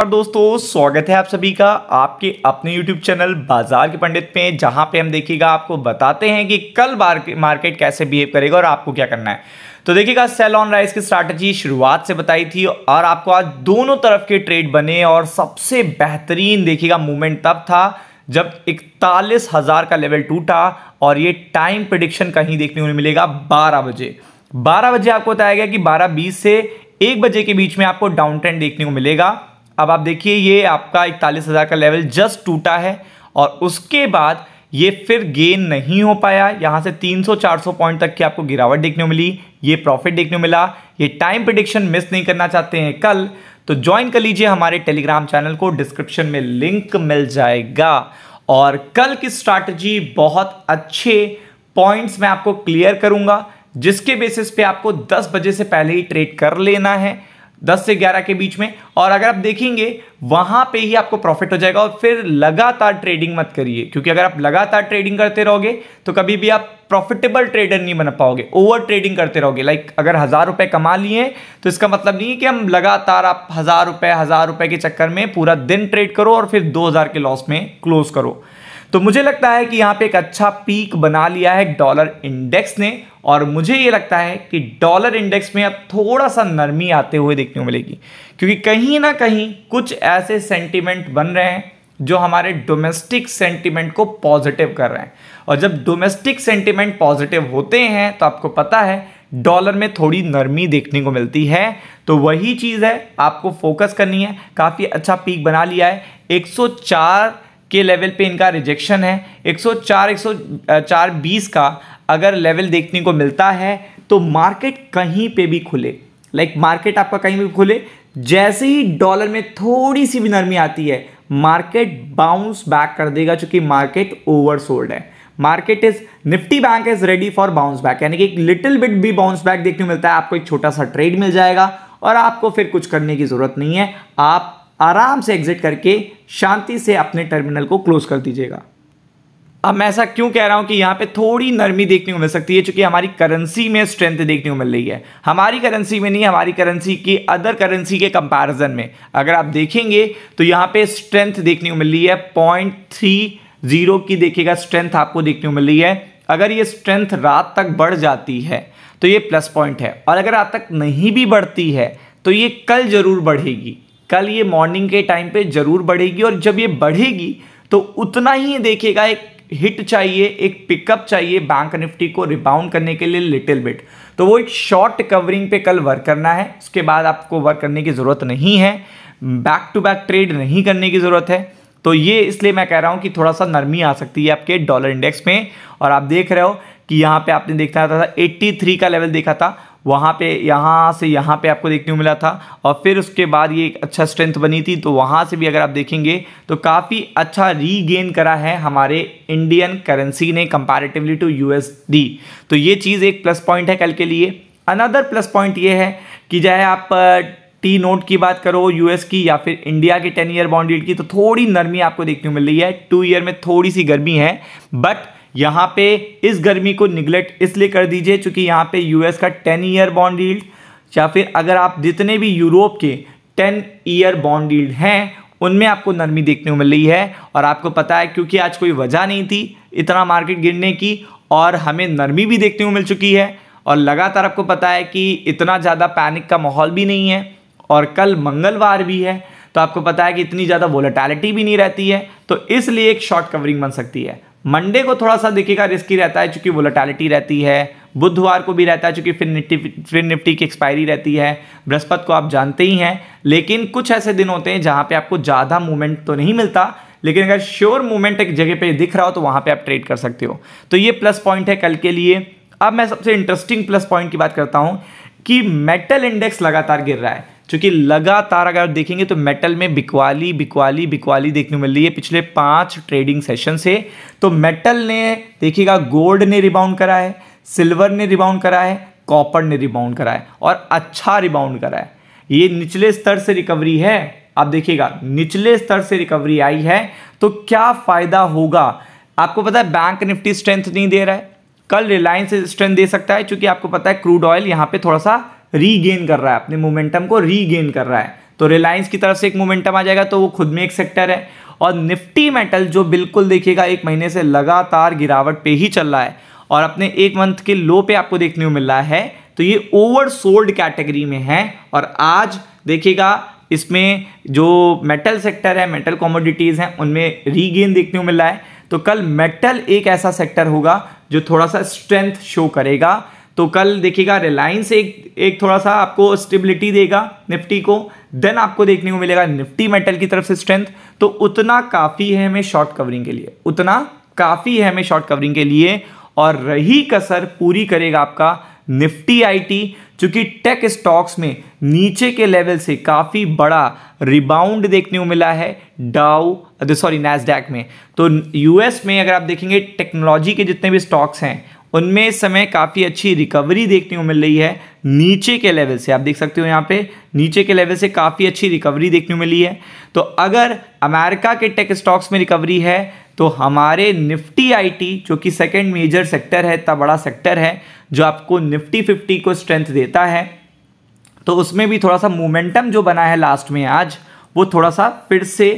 और दोस्तों स्वागत है आप सभी का आपके अपने YouTube चैनल बाजार के पंडित में जहां पे हम देखिएगा आपको बताते हैं कि कल मार्केट कैसे बिहेव करेगा और आपको क्या करना है तो देखिएगा सेल ऑन राइस की स्ट्रैटेजी शुरुआत से बताई थी और आपको आज दोनों तरफ के ट्रेड बने और सबसे बेहतरीन देखिएगा मूवमेंट तब था जब इकतालीस हज़ार का लेवल टूटा और ये टाइम प्रडिक्शन कहीं देखने को मिलेगा बारह बजे बारह बजे आपको बताया गया कि बारह बीस से एक बजे के बीच में आपको डाउन ट्रेंड देखने को मिलेगा अब आप देखिए ये आपका इकतालीस हज़ार का लेवल जस्ट टूटा है और उसके बाद ये फिर गेन नहीं हो पाया यहाँ से 300-400 पॉइंट तक की आपको गिरावट देखने को मिली ये प्रॉफिट देखने को मिला ये टाइम प्रिडिक्शन मिस नहीं करना चाहते हैं कल तो ज्वाइन कर लीजिए हमारे टेलीग्राम चैनल को डिस्क्रिप्शन में लिंक मिल जाएगा और कल की स्ट्रैटेजी बहुत अच्छे पॉइंट्स मैं आपको क्लियर करूँगा जिसके बेसिस पे आपको दस बजे से पहले ही ट्रेड कर लेना है 10 से 11 के बीच में और अगर आप देखेंगे वहां पे ही आपको प्रॉफिट हो जाएगा और फिर लगातार ट्रेडिंग मत करिए क्योंकि अगर आप लगातार ट्रेडिंग करते रहोगे तो कभी भी आप प्रॉफिटेबल ट्रेडर नहीं बन पाओगे ओवर ट्रेडिंग करते रहोगे लाइक अगर हज़ार रुपए कमा लिए तो इसका मतलब नहीं है कि हम लगातार आप हज़ार रुपए हज़ार रुपए के चक्कर में पूरा दिन ट्रेड करो और फिर दो हज़ार के लॉस में क्लोज करो तो मुझे लगता है कि यहाँ पे एक अच्छा पीक बना लिया है डॉलर इंडेक्स ने और मुझे ये लगता है कि डॉलर इंडेक्स में अब थोड़ा सा नरमी आते हुए देखने को मिलेगी क्योंकि कहीं ना कहीं कुछ ऐसे सेंटिमेंट बन रहे हैं जो हमारे डोमेस्टिक सेंटिमेंट को पॉजिटिव कर रहे हैं और जब डोमेस्टिक सेंटिमेंट पॉजिटिव होते हैं तो आपको पता है डॉलर में थोड़ी नरमी देखने को मिलती है तो वही चीज़ है आपको फोकस करनी है काफ़ी अच्छा पीक बना लिया है 104 के लेवल पे इनका रिजेक्शन है 104 104 बीस का अगर लेवल देखने को मिलता है तो मार्केट कहीं पे भी खुले लाइक like मार्केट आपका कहीं भी खुले जैसे ही डॉलर में थोड़ी सी भी नरमी आती है मार्केट बाउंस बैक कर देगा चूंकि मार्केट ओवरसोल्ड है market is Nifty bank is ready for bounce back यानी कि एक लिटिल बिट भी बाउंस बैक देखने को मिलता है आपको एक छोटा सा ट्रेड मिल जाएगा और आपको फिर कुछ करने की जरूरत नहीं है आप आराम से एग्जिट करके शांति से अपने टर्मिनल को क्लोज कर दीजिएगा अब मैं ऐसा क्यों कह रहा हूं कि यहाँ पे थोड़ी नरमी देखने को मिल सकती है चूंकि हमारी करेंसी में स्ट्रेंथ देखने को मिल रही है हमारी करेंसी में नहीं हमारी करेंसी की अदर करेंसी के कंपैरिजन में अगर आप देखेंगे तो यहाँ पे स्ट्रेंथ देखने को मिल रही है पॉइंट थ्री जीरो की देखिएगा स्ट्रेंथ आपको देखने को मिल रही है अगर ये स्ट्रेंथ रात तक बढ़ जाती है तो ये प्लस पॉइंट है और अगर रात तक नहीं भी बढ़ती है तो ये कल जरूर बढ़ेगी कल ये मॉर्निंग के टाइम पे ज़रूर बढ़ेगी और जब ये बढ़ेगी तो उतना ही देखेगा एक हिट चाहिए एक पिकअप चाहिए बैंक निफ्टी को रिबाउंड करने के लिए लिटिल बिट तो वो एक शॉर्ट कवरिंग पे कल वर्क करना है उसके बाद आपको वर्क करने की ज़रूरत नहीं है बैक टू बैक ट्रेड नहीं करने की ज़रूरत है तो ये इसलिए मैं कह रहा हूँ कि थोड़ा सा नरमी आ सकती है आपके डॉलर इंडेक्स में और आप देख रहे हो कि यहाँ पे आपने देखा था 83 का लेवल देखा था वहाँ पे यहाँ से यहाँ पे आपको देखने को मिला था और फिर उसके बाद ये एक अच्छा स्ट्रेंथ बनी थी तो वहाँ से भी अगर आप देखेंगे तो काफ़ी अच्छा रीगेन करा है हमारे इंडियन करेंसी ने कंपैरेटिवली टू यूएसडी तो ये चीज़ एक प्लस पॉइंट है कल के लिए अनदर प्लस पॉइंट ये है कि चाहे आप टी uh, नोट की बात करो यूएस की या फिर इंडिया के टेन ईयर बाउंड्रीड की तो थोड़ी नरमी आपको देखने को मिल रही है टू ईयर में थोड़ी सी गर्मी है बट यहाँ पे इस गर्मी को निगलेक्ट इसलिए कर दीजिए चूँकि यहाँ पे यूएस का टेन ईयर बॉन्ड डील्ड या फिर अगर आप जितने भी यूरोप के टेन ईयर बॉन्ड डील्ड हैं उनमें आपको नरमी देखने को मिल रही है और आपको पता है क्योंकि आज कोई वजह नहीं थी इतना मार्केट गिरने की और हमें नरमी भी देखने को मिल चुकी है और लगातार आपको पता है कि इतना ज़्यादा पैनिक का माहौल भी नहीं है और कल मंगलवार भी है तो आपको पता है कि इतनी ज़्यादा वोलेटैलिटी भी नहीं रहती है तो इसलिए एक शॉर्ट कवरिंग बन सकती है मंडे को थोड़ा सा देखिएगा रिस्की रहता है चूंकि वोलेटालिटी रहती है बुधवार को भी रहता है चूंकि फिर निफ्टी फिर निफ्टी की एक्सपायरी रहती है बृहस्पति को आप जानते ही हैं लेकिन कुछ ऐसे दिन होते हैं जहां पे आपको ज़्यादा मूवमेंट तो नहीं मिलता लेकिन अगर श्योर मूवमेंट एक जगह पे दिख रहा हो तो वहां पर आप ट्रेड कर सकते हो तो ये प्लस पॉइंट है कल के लिए अब मैं सबसे इंटरेस्टिंग प्लस पॉइंट की बात करता हूँ कि मेटल इंडेक्स लगातार गिर रहा है क्योंकि लगातार अगर आप देखेंगे तो मेटल में बिकवाली बिकवाली बिकवाली देखने मिल रही है पिछले पांच ट्रेडिंग सेशन से तो मेटल ने देखिएगा गोल्ड ने रिबाउंड करा है सिल्वर ने रिबाउंड करा है कॉपर ने रिबाउंड करा है और अच्छा रिबाउंड करा है ये निचले स्तर से रिकवरी है आप देखिएगा निचले स्तर से रिकवरी आई है तो क्या फ़ायदा होगा आपको पता है बैंक निफ्टी स्ट्रेंथ नहीं दे रहा है कल रिलायंस स्ट्रेंथ दे सकता है क्योंकि आपको पता है क्रूड ऑयल यहाँ पे थोड़ा सा रीगेन कर रहा है अपने मोमेंटम को रीगेन कर रहा है तो रिलायंस की तरफ से एक मोमेंटम आ जाएगा तो वो खुद में एक सेक्टर है और निफ्टी मेटल जो बिल्कुल देखिएगा एक महीने से लगातार गिरावट पे ही चल रहा है और अपने एक मंथ के लो पे आपको देखने को मिल रहा है तो ये ओवर सोल्ड कैटेगरी में है और आज देखिएगा इसमें जो मेटल सेक्टर है मेटल कॉमोडिटीज़ हैं उनमें रीगेन देखने को मिल रहा है तो कल मेटल एक ऐसा सेक्टर होगा जो थोड़ा सा स्ट्रेंथ शो करेगा तो कल देखिएगा रिलायंस एक एक थोड़ा सा आपको स्टेबिलिटी देगा निफ्टी को देन आपको देखने को मिलेगा निफ्टी मेटल की तरफ से स्ट्रेंथ तो उतना काफ़ी है हमें शॉर्ट कवरिंग के लिए उतना काफ़ी है हमें शॉर्ट कवरिंग के लिए और रही कसर पूरी करेगा आपका निफ्टी आईटी चूंकि टेक स्टॉक्स में नीचे के लेवल से काफ़ी बड़ा रिबाउंड देखने को मिला है डाउ सॉरी नैसडैक में तो यूएस में अगर आप देखेंगे टेक्नोलॉजी के जितने भी स्टॉक्स हैं उनमें इस समय काफ़ी अच्छी रिकवरी देखने को मिल रही है नीचे के लेवल से आप देख सकते हो यहाँ पे नीचे के लेवल से काफ़ी अच्छी रिकवरी देखने को मिली है तो अगर अमेरिका के टेक स्टॉक्स में रिकवरी है तो हमारे निफ्टी आईटी जो कि सेकंड मेजर सेक्टर है इतना बड़ा सेक्टर है जो आपको निफ्टी फिफ्टी को स्ट्रेंथ देता है तो उसमें भी थोड़ा सा मोमेंटम जो बना है लास्ट में आज वो थोड़ा सा फिर से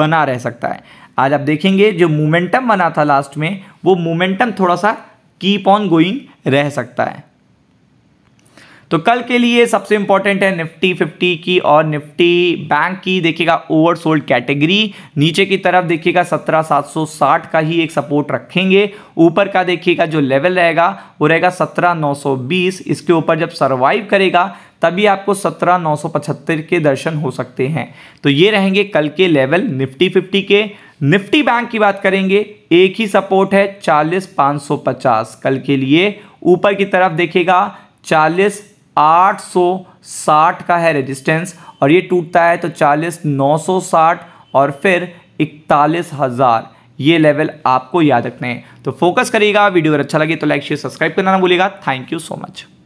बना रह सकता है आज आप देखेंगे जो मोमेंटम बना था लास्ट में वो मोमेंटम थोड़ा सा कीप ऑन गोइंग रह सकता है तो कल के लिए सबसे इंपॉर्टेंट है निफ्टी 50 की और निफ्टी बैंक की देखिएगा ओवरसोल्ड कैटेगरी नीचे की तरफ देखिएगा 17,760 का ही एक सपोर्ट रखेंगे ऊपर का देखिएगा जो लेवल रहेगा वो रहेगा 17,920 इसके ऊपर जब सरवाइव करेगा तभी आपको 17,975 के दर्शन हो सकते हैं तो ये रहेंगे कल के लेवल निफ्टी फिफ्टी के निफ्टी बैंक की बात करेंगे एक ही सपोर्ट है चालीस पाँच सौ पचास कल के लिए ऊपर की तरफ देखिएगा चालीस आठ सौ साठ का है रेजिस्टेंस और ये टूटता है तो चालीस नौ सौ साठ और फिर इकतालीस हज़ार ये लेवल आपको याद रखने हैं तो फोकस करिएगा वीडियो अगर अच्छा लगे तो लाइक शेयर सब्सक्राइब करना ना भूलिएगा थैंक यू सो मच